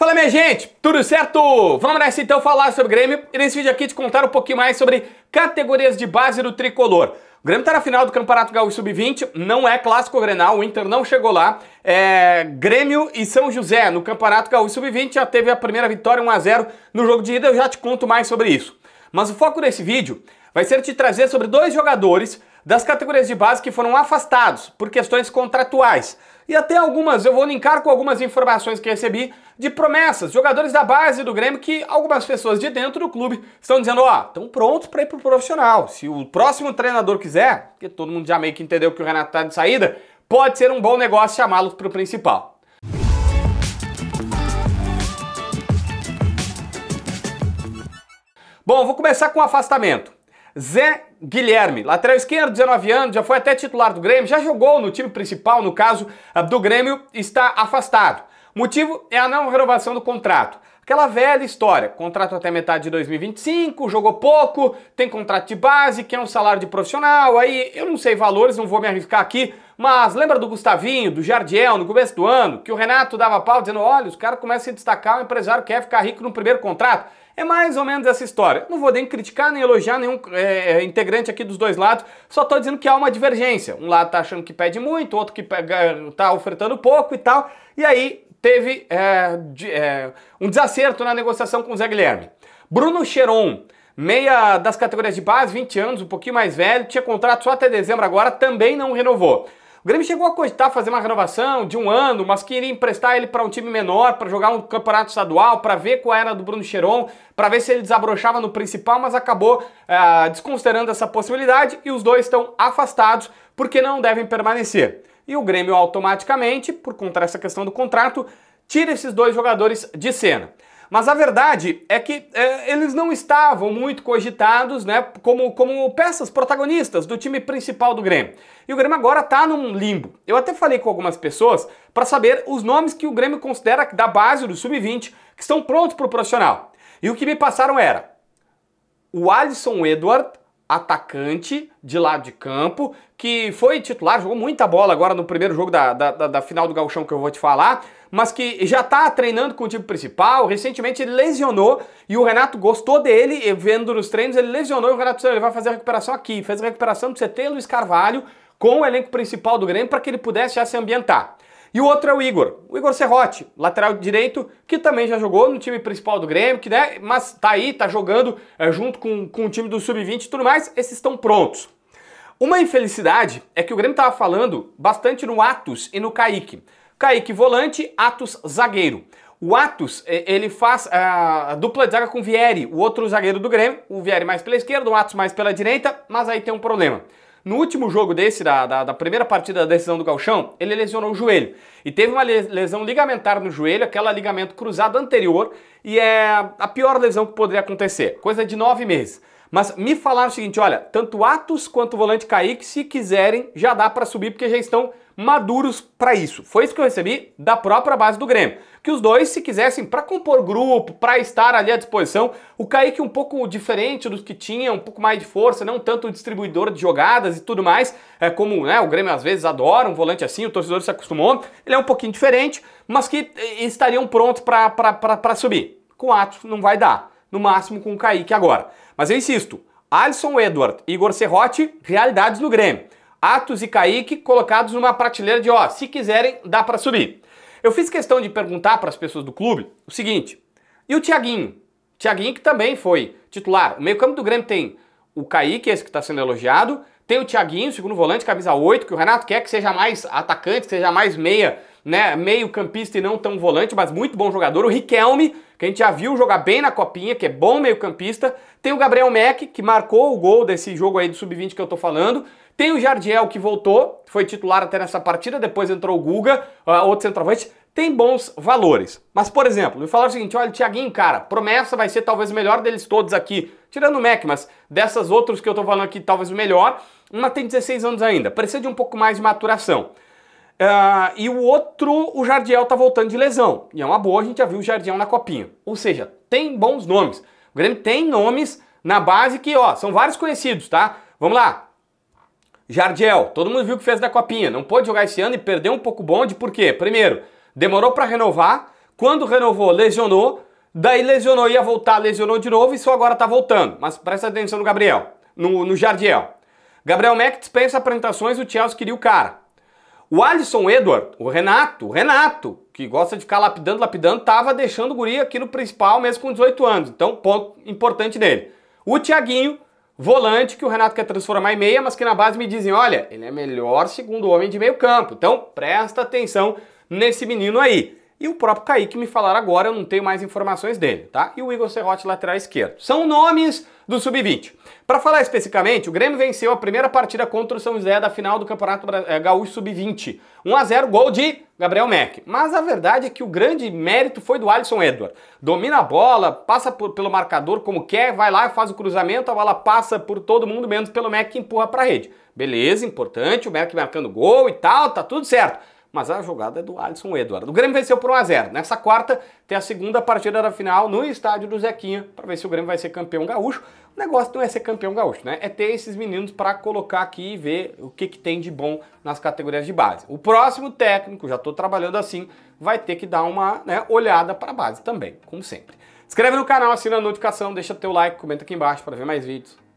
Fala minha gente, tudo certo? Vamos nessa então falar sobre o Grêmio e nesse vídeo aqui te contar um pouquinho mais sobre categorias de base do tricolor. O Grêmio está na final do Campeonato Gaúcho Sub-20, não é clássico Grenal, o Inter não chegou lá. É... Grêmio e São José no Campeonato Gaúcho Sub-20 já teve a primeira vitória 1 a 0 no jogo de ida, eu já te conto mais sobre isso. Mas o foco desse vídeo vai ser te trazer sobre dois jogadores das categorias de base que foram afastados por questões contratuais e até algumas, eu vou linkar com algumas informações que recebi de promessas, jogadores da base do Grêmio que algumas pessoas de dentro do clube estão dizendo, ó, oh, estão prontos para ir pro profissional. Se o próximo treinador quiser, porque todo mundo já meio que entendeu que o Renato tá de saída, pode ser um bom negócio chamá-los pro principal. Bom, vou começar com o afastamento. Zé Guilherme, lateral esquerdo, 19 anos, já foi até titular do Grêmio, já jogou no time principal, no caso ah, do Grêmio, está afastado. Motivo é a não renovação do contrato. Aquela velha história, contrato até metade de 2025, jogou pouco, tem contrato de base, quer é um salário de profissional, aí eu não sei valores, não vou me arriscar aqui, mas lembra do Gustavinho, do Jardiel, no começo do ano, que o Renato dava pau dizendo, olha, os caras começam a se destacar, o empresário quer ficar rico no primeiro contrato. É mais ou menos essa história. Não vou nem criticar nem elogiar nenhum é, é integrante aqui dos dois lados, só estou dizendo que há uma divergência. Um lado está achando que pede muito, outro que está ofertando pouco e tal. E aí teve é, de, é, um desacerto na negociação com o Zé Guilherme. Bruno Cheron, meia das categorias de base, 20 anos, um pouquinho mais velho, tinha contrato só até dezembro agora, também não renovou. O Grêmio chegou a cogitar fazer uma renovação de um ano, mas queria emprestar ele para um time menor, para jogar um campeonato estadual, para ver qual era do Bruno Cheron, para ver se ele desabrochava no principal, mas acabou eh, desconsiderando essa possibilidade e os dois estão afastados porque não devem permanecer. E o Grêmio automaticamente, por conta dessa questão do contrato, tira esses dois jogadores de cena. Mas a verdade é que é, eles não estavam muito cogitados né, como, como peças protagonistas do time principal do Grêmio. E o Grêmio agora está num limbo. Eu até falei com algumas pessoas para saber os nomes que o Grêmio considera da base do sub-20 que estão prontos para o profissional. E o que me passaram era o Alisson Edward atacante de lado de campo, que foi titular, jogou muita bola agora no primeiro jogo da, da, da final do Gauchão que eu vou te falar, mas que já está treinando com o time principal, recentemente ele lesionou e o Renato gostou dele, vendo nos treinos, ele lesionou e o Renato ele vai fazer a recuperação aqui, fez a recuperação do CT Luiz Carvalho com o elenco principal do Grêmio para que ele pudesse já se ambientar. E o outro é o Igor, o Igor Serrote, lateral direito, que também já jogou no time principal do Grêmio, que, né, mas tá aí, tá jogando é, junto com, com o time do Sub-20 e tudo mais, esses estão prontos. Uma infelicidade é que o Grêmio estava falando bastante no Atos e no Kaique. Kaique volante, Atos zagueiro. O Atos, ele faz a dupla de zaga com o Vieri, o outro zagueiro do Grêmio, o Vieri mais pela esquerda, o Atos mais pela direita, mas aí tem um problema. No último jogo desse, da, da, da primeira partida da decisão do Galchão, ele lesionou o joelho. E teve uma lesão ligamentar no joelho, aquela ligamento cruzado anterior, e é a pior lesão que poderia acontecer, coisa de nove meses. Mas me falaram o seguinte, olha, tanto Atos quanto o volante Kaique, se quiserem, já dá para subir porque já estão maduros para isso. Foi isso que eu recebi da própria base do Grêmio. Que os dois, se quisessem, para compor grupo, para estar ali à disposição, o Kaique um pouco diferente dos que tinha, um pouco mais de força, não tanto distribuidor de jogadas e tudo mais, é como né, o Grêmio às vezes adora um volante assim, o torcedor se acostumou, ele é um pouquinho diferente, mas que estariam prontos para subir. Com Atos não vai dar no máximo com o Kaique agora. Mas eu insisto, Alisson Edward, Igor Serrote, realidades no Grêmio. Atos e Kaique colocados numa prateleira de ó, se quiserem, dá para subir. Eu fiz questão de perguntar para as pessoas do clube o seguinte: e o Thiaguinho? Thiaguinho que também foi titular. O meio-campo do Grêmio tem o Kaique, esse que está sendo elogiado, tem o Thiaguinho, segundo volante, camisa 8, que o Renato quer que seja mais atacante, que seja mais meia, né, meio campista e não tão volante, mas muito bom jogador. O Riquelme, que a gente já viu jogar bem na copinha, que é bom meio-campista. Tem o Gabriel Mack, que marcou o gol desse jogo aí do Sub-20 que eu tô falando. Tem o Jardiel que voltou, foi titular até nessa partida, depois entrou o Guga, uh, outro centroavante. Tem bons valores. Mas, por exemplo, me falaram o seguinte: olha, Thiaguinho, cara, promessa vai ser talvez o melhor deles todos aqui, tirando o Mac, mas dessas outros que eu tô falando aqui, talvez o melhor. uma tem 16 anos ainda, precisa de um pouco mais de maturação. Uh, e o outro, o Jardiel tá voltando de lesão. E é uma boa, a gente já viu o Jardiel na copinha. Ou seja, tem bons nomes. O Grêmio tem nomes na base que, ó, são vários conhecidos, tá? Vamos lá. Jardiel, todo mundo viu o que fez da copinha. Não pôde jogar esse ano e perdeu um pouco o bonde, por quê? Primeiro, demorou para renovar. Quando renovou, lesionou. Daí lesionou, ia voltar, lesionou de novo e só agora tá voltando. Mas presta atenção no Gabriel, no, no Jardiel. Gabriel Mack dispensa apresentações, o Chelsea queria o cara. O Alisson Edward, o Renato, o Renato, que gosta de ficar lapidando, lapidando, tava deixando o guri aqui no principal mesmo com 18 anos. Então, ponto importante dele. O Thiaguinho, volante, que o Renato quer transformar em meia, mas que na base me dizem, olha, ele é melhor segundo homem de meio campo. Então, presta atenção nesse menino aí. E o próprio Kaique me falar agora, eu não tenho mais informações dele, tá? E o Igor Serrote, lateral esquerdo. São nomes do Sub-20. Para falar especificamente, o Grêmio venceu a primeira partida contra o São José da final do Campeonato eh, Gaúcho Sub-20. 1 a 0 gol de Gabriel Mack. Mas a verdade é que o grande mérito foi do Alisson Edward. Domina a bola, passa por, pelo marcador como quer, vai lá, faz o cruzamento, a bola passa por todo mundo, menos pelo Mack que empurra para a rede. Beleza, importante, o Mack marcando gol e tal, tá tudo certo mas a jogada é do Alisson Eduardo. O Grêmio venceu por 1x0. Nessa quarta tem a segunda partida da final no estádio do Zequinha, para ver se o Grêmio vai ser campeão gaúcho. O negócio não é ser campeão gaúcho, né? É ter esses meninos para colocar aqui e ver o que, que tem de bom nas categorias de base. O próximo técnico, já estou trabalhando assim, vai ter que dar uma né, olhada para a base também, como sempre. Inscreve no canal, assina a notificação, deixa teu like, comenta aqui embaixo para ver mais vídeos.